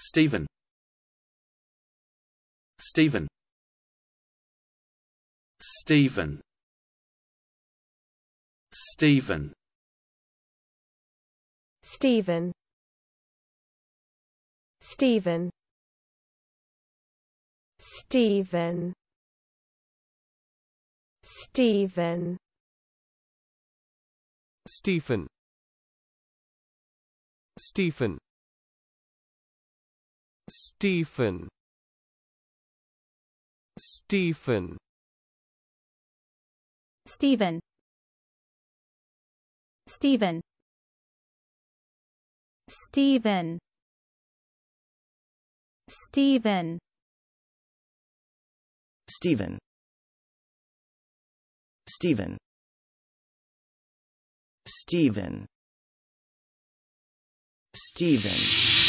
Stephen Stephen Stephen Stephen Stephen Stephen Stephen Stephen Stephen Stephen Stephen Stephen Stephen Stephen Stephen Stephen Stephen Stephen Stephen Stephen